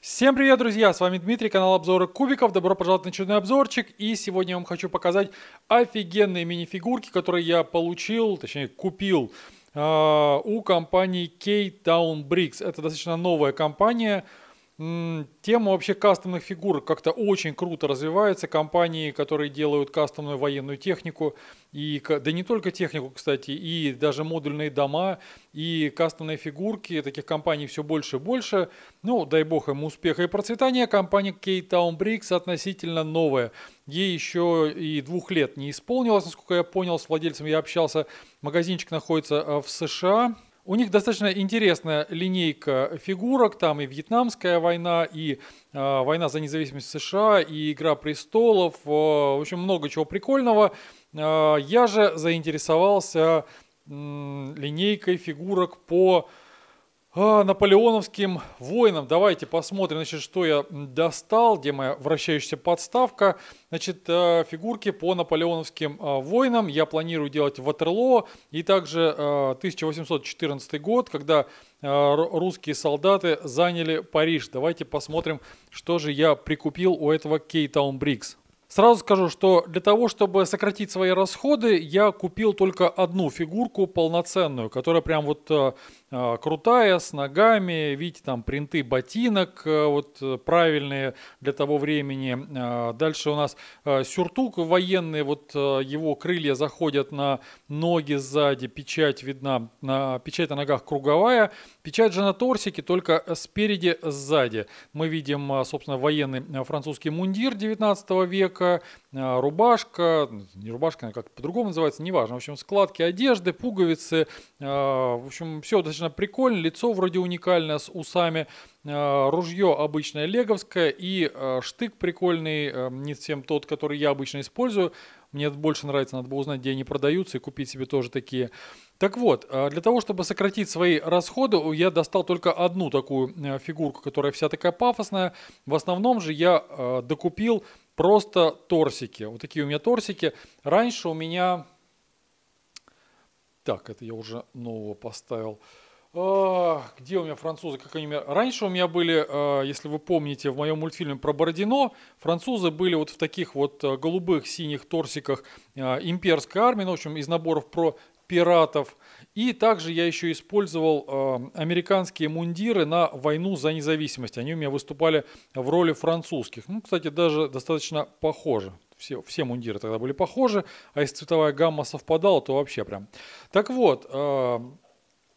Всем привет, друзья! С вами Дмитрий, канал обзора кубиков. Добро пожаловать на очередной обзорчик. И сегодня я вам хочу показать офигенные мини-фигурки, которые я получил, точнее купил э, у компании K-Town Bricks. Это достаточно новая компания, Тема вообще кастомных фигур как-то очень круто развивается. Компании, которые делают кастомную военную технику, и, да не только технику, кстати, и даже модульные дома, и кастомные фигурки, таких компаний все больше и больше. Ну, дай бог им успеха и процветания. Компания K-Town Bricks относительно новая. Ей еще и двух лет не исполнилось, насколько я понял, с владельцем я общался. Магазинчик находится а, в США, у них достаточно интересная линейка фигурок, там и Вьетнамская война, и э, война за независимость США, и Игра престолов, э, в общем, много чего прикольного. Э, я же заинтересовался э, линейкой фигурок по а, наполеоновским воинам. Давайте посмотрим, значит, что я достал, где моя вращающаяся подставка. Значит, э, фигурки по наполеоновским э, воинам я планирую делать в Ватерлоо. И также 1814 э, год, когда русские солдаты заняли Париж. Давайте посмотрим, что же я прикупил у этого Кейтаун Брикс. Сразу скажу, что для того, чтобы сократить свои расходы, я купил только одну фигурку полноценную, которая прям вот э, э крутая, с ногами, видите, там принты ботинок э, вот э, правильные для того времени. Э, дальше у нас э, сюртук военный, вот э, его крылья заходят на ноги сзади, печать видна, на, печать на ногах круговая, печать же на торсике, только спереди, сзади. Мы видим, э, собственно, военный французский мундир 19 века, футболка, э, рубашка, не рубашка, она как по-другому называется, неважно. В общем, складки одежды, пуговицы, э, в общем, все достаточно прикольно. Лицо вроде уникальное с усами, э, ружье обычное леговское и штык прикольный, не совсем тот, который я обычно использую. Мне больше нравится, надо бы узнать, где они продаются и купить себе тоже такие. Так вот, для того, чтобы сократить свои расходы, я достал только одну такую фигурку, которая вся такая пафосная. В основном же я докупил Просто торсики. Вот такие у меня торсики. Раньше у меня... Так, это я уже нового поставил. А, где у меня французы? Как они меня... Раньше у меня были, а, если вы помните, в моем мультфильме про Бородино, французы были вот в таких вот э, голубых, синих торсиках а, имперской армии, ну, в общем, из наборов про пиратов. И также я еще использовал э, американские мундиры на войну за независимость. Они у меня выступали в роли французских. Ну, кстати, даже достаточно похожи все, все мундиры тогда были похожи, а если цветовая гамма совпадала, то вообще прям. Так вот, э,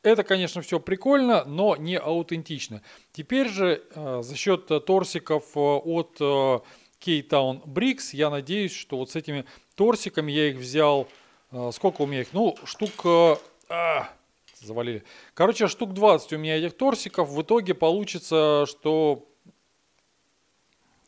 это, конечно, все прикольно, но не аутентично. Теперь же э, за счет э, торсиков э, от Кейтаун Брикс, я надеюсь, что вот с этими торсиками я их взял а, сколько у меня их? Ну, штук... Э, а, завалили. Короче, штук 20 у меня этих торсиков. В итоге получится, что...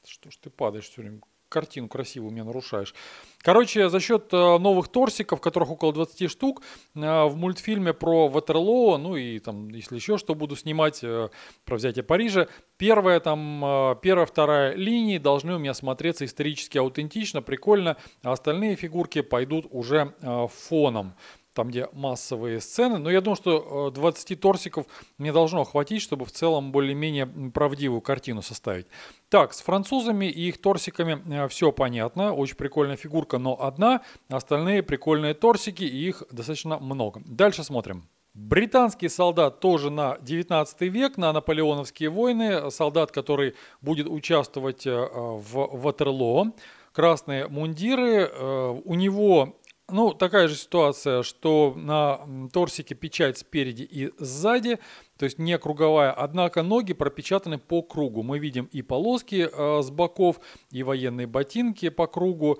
Что ж ты падаешь все время? картину красивую у меня нарушаешь. Короче, за счет э, новых торсиков, которых около 20 штук, э, в мультфильме про Ватерлоо, ну и там, если еще что буду снимать э, про взятие Парижа, первая там, первая, вторая линии должны у меня смотреться исторически аутентично, прикольно, а остальные фигурки пойдут уже фоном там, где массовые сцены. Но я думаю, что 20 э, торсиков мне должно хватить, чтобы в целом более-менее правдивую картину составить. Так, с французами и их торсиками э, все понятно. Очень прикольная фигурка, но одна. Остальные прикольные торсики, и их достаточно много. Дальше смотрим. Британский солдат тоже на 19 век, на наполеоновские войны. Солдат, который будет участвовать э, в Ватерлоо красные мундиры. У него ну, такая же ситуация, что на торсике печать спереди и сзади, то есть не круговая, однако ноги пропечатаны по кругу. Мы видим и полоски э, с боков, и военные ботинки по кругу.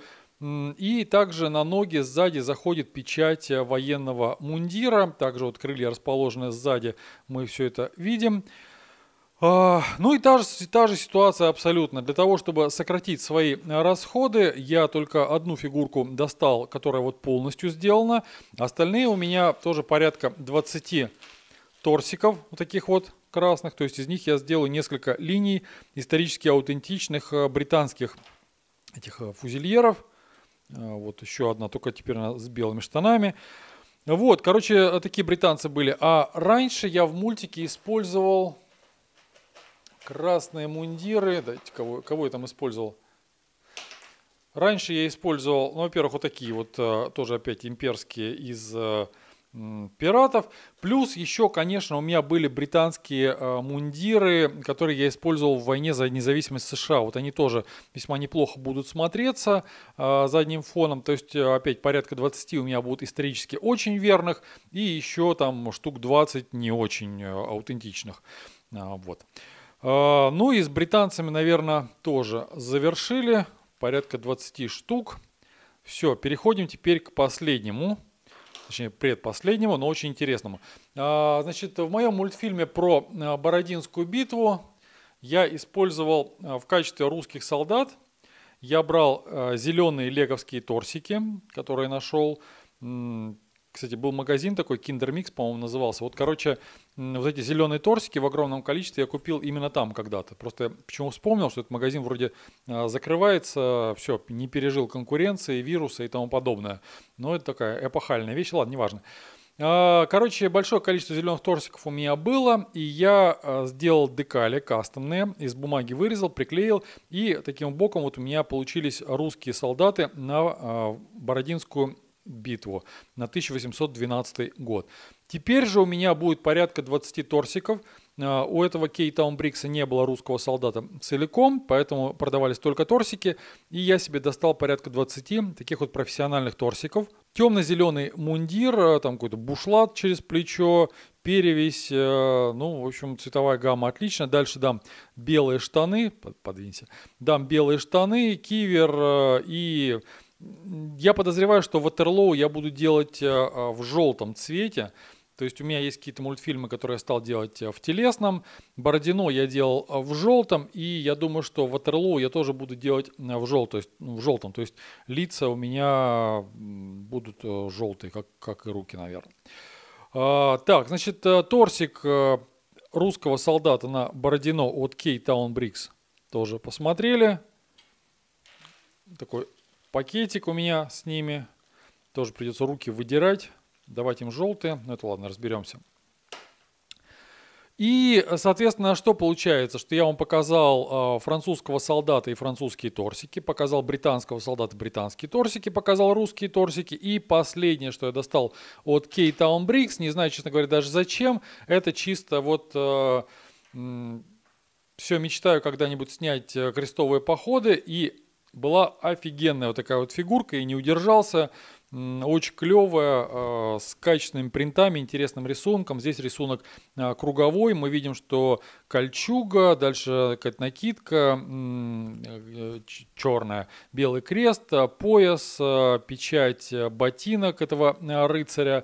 И также на ноги сзади заходит печать э, военного мундира. Также вот крылья расположены сзади, мы все это видим. А, ну и та же, та же ситуация абсолютно. Для того, чтобы сократить свои э, расходы, я только одну фигурку достал, которая вот полностью сделана. Остальные у меня тоже порядка 20 торсиков, вот таких вот красных. То есть из них я сделаю несколько линий исторически аутентичных э, британских этих э, фузильеров. Вот еще одна, только теперь она с белыми штанами. Вот, короче, такие британцы были. А раньше я в мультике использовал Красные мундиры. Дайте, кого, кого я там использовал? Раньше я использовал, ну, во-первых, вот такие вот, э, тоже опять имперские из э, пиратов. Плюс еще, конечно, у меня были британские э, мундиры, которые я использовал в войне за независимость США. Вот они тоже весьма неплохо будут смотреться задним фоном. То есть, опять, порядка 20 у меня будут исторически очень верных и еще там штук 20 не очень аутентичных. А, вот. А, ну и с британцами, наверное, тоже завершили. Порядка 20 штук. Все, переходим теперь к последнему. Точнее, предпоследнему, но очень интересному. А, значит, в моем мультфильме про а, Бородинскую битву я использовал в качестве русских солдат. Я брал зеленые леговские торсики, которые нашел, кстати, был магазин такой, Kinder Mix, по-моему, назывался. Вот, короче, вот эти зеленые торсики в огромном количестве я купил именно там когда-то. Просто я почему вспомнил, что этот магазин вроде а, закрывается, все, не пережил конкуренции, вируса и тому подобное. Но это такая эпохальная вещь, ладно, неважно. А, короче, большое количество зеленых торсиков у меня было, и я а, сделал декали кастомные, из бумаги вырезал, приклеил, и таким боком вот у меня получились русские солдаты на Бородинскую битву на 1812 год. Теперь же у меня будет порядка 20 торсиков. А, у этого Кейта Брикса не было русского солдата целиком, поэтому продавались только торсики. И я себе достал порядка 20 таких вот профессиональных торсиков. Темно-зеленый мундир, а, там какой-то бушлат через плечо, перевесь, а, ну, в общем, цветовая гамма отлично. Дальше дам белые штаны, подвинься, дам белые штаны, кивер и я подозреваю, что Ватерлоу я буду делать э, э, в желтом цвете. То есть у меня есть какие-то мультфильмы, которые я стал делать э, в телесном. Бородино я делал в желтом, и я думаю, что Ватерлоу я тоже буду делать в, жел, то есть, ну, в желтом. То есть лица у меня будут желтые, как, как и руки, наверное. А, так, значит, торсик русского солдата на Бородино от Кейтаун Брикс тоже посмотрели. Такой пакетик у меня с ними. Тоже придется руки выдирать, давать им желтые. Но ну, это ладно, разберемся. И, соответственно, что получается? Что я вам показал э, французского солдата и французские торсики, показал британского солдата британские торсики, показал русские торсики. И последнее, что я достал от K-Town не знаю, честно говоря, даже зачем, это чисто вот... Э, а, все мечтаю когда-нибудь снять э, крестовые походы, и была офигенная вот такая вот фигурка, и не удержался. Очень клевая, а, с качественными принтами, интересным рисунком. Здесь рисунок а, круговой. Мы видим, что кольчуга, дальше какая-то накидка э, черная, белый крест, а, пояс, печать ботинок этого рыцаря,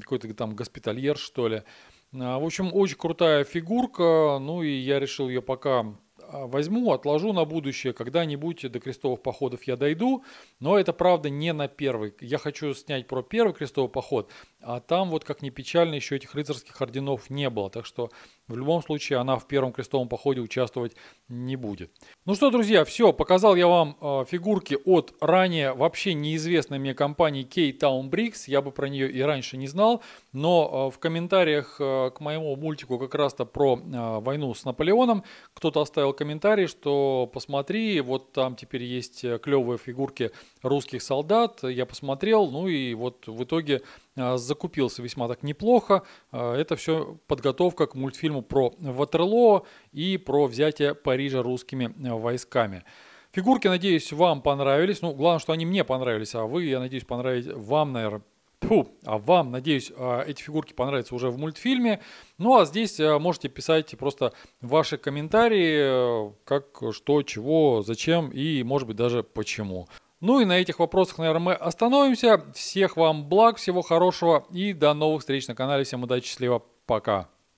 какой-то там госпитальер, что ли. В общем, очень крутая фигурка, ну и я решил ее пока а, возьму, отложу на будущее, когда-нибудь до крестовых походов я дойду, но это правда не на первый. Я хочу снять про первый крестовый поход, а там вот как ни печально еще этих рыцарских орденов не было, так что в любом случае, она в первом крестовом походе участвовать не будет. Ну что, друзья, все. Показал я вам э, фигурки от ранее вообще неизвестной мне компании K-Town Bricks. Я бы про нее и раньше не знал. Но э, в комментариях э, к моему мультику как раз-то про э, войну с Наполеоном кто-то оставил комментарий, что посмотри, вот там теперь есть э, клевые фигурки русских солдат. Я посмотрел, ну и вот в итоге а, закупился весьма так неплохо. А, это все подготовка к мультфильму про Ватерлоо и про взятие Парижа русскими э, войсками. Фигурки, надеюсь, вам понравились. Ну, главное, что они мне понравились, а вы, я надеюсь, понравились вам, наверное, Фу, а вам, надеюсь, а, эти фигурки понравятся уже в мультфильме. Ну а здесь э, можете писать просто ваши комментарии, э, как, что, чего, зачем и, может быть, даже почему. Ну и на этих вопросах, наверное, мы остановимся. Всех вам благ, всего хорошего и до новых встреч на канале. Всем удачи, счастливо, пока.